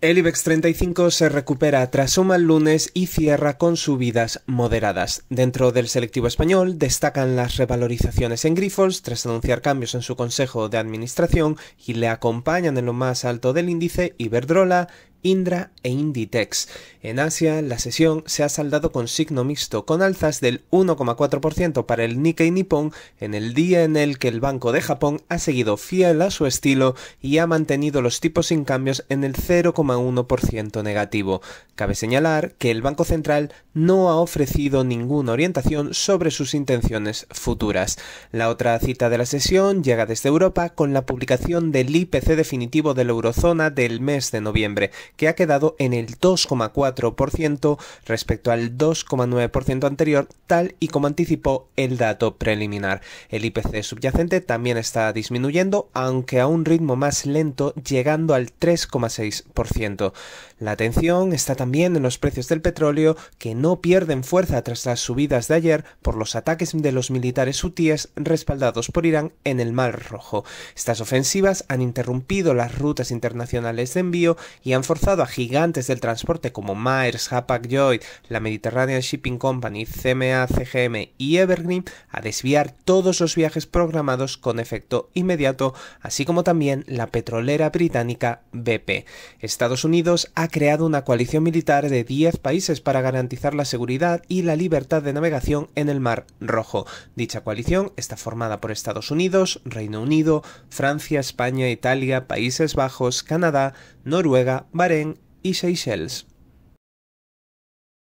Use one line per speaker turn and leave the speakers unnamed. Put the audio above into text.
El IBEX 35 se recupera tras un mal lunes y cierra con subidas moderadas. Dentro del selectivo español destacan las revalorizaciones en Grifols tras anunciar cambios en su consejo de administración y le acompañan en lo más alto del índice Iberdrola, Indra e Inditex. En Asia, la sesión se ha saldado con signo mixto, con alzas del 1,4% para el Nikkei Nippon en el día en el que el Banco de Japón ha seguido fiel a su estilo y ha mantenido los tipos sin cambios en el 0,1% negativo. Cabe señalar que el Banco Central no ha ofrecido ninguna orientación sobre sus intenciones futuras. La otra cita de la sesión llega desde Europa con la publicación del IPC definitivo de la eurozona del mes de noviembre que ha quedado en el 2,4% respecto al 2,9% anterior, tal y como anticipó el dato preliminar. El IPC subyacente también está disminuyendo, aunque a un ritmo más lento, llegando al 3,6%. La atención está también en los precios del petróleo, que no pierden fuerza tras las subidas de ayer por los ataques de los militares hutíes respaldados por Irán en el Mar Rojo. Estas ofensivas han interrumpido las rutas internacionales de envío y han forzado a gigantes del transporte como Maersk, Hapag-Lloyd, la Mediterranean Shipping Company, CMA, CGM y Evergreen a desviar todos los viajes programados con efecto inmediato, así como también la petrolera británica BP. Estados Unidos ha creado una coalición militar de 10 países para garantizar la seguridad y la libertad de navegación en el Mar Rojo. Dicha coalición está formada por Estados Unidos, Reino Unido, Francia, España, Italia, Países Bajos, Canadá, Noruega, y y Seychelles.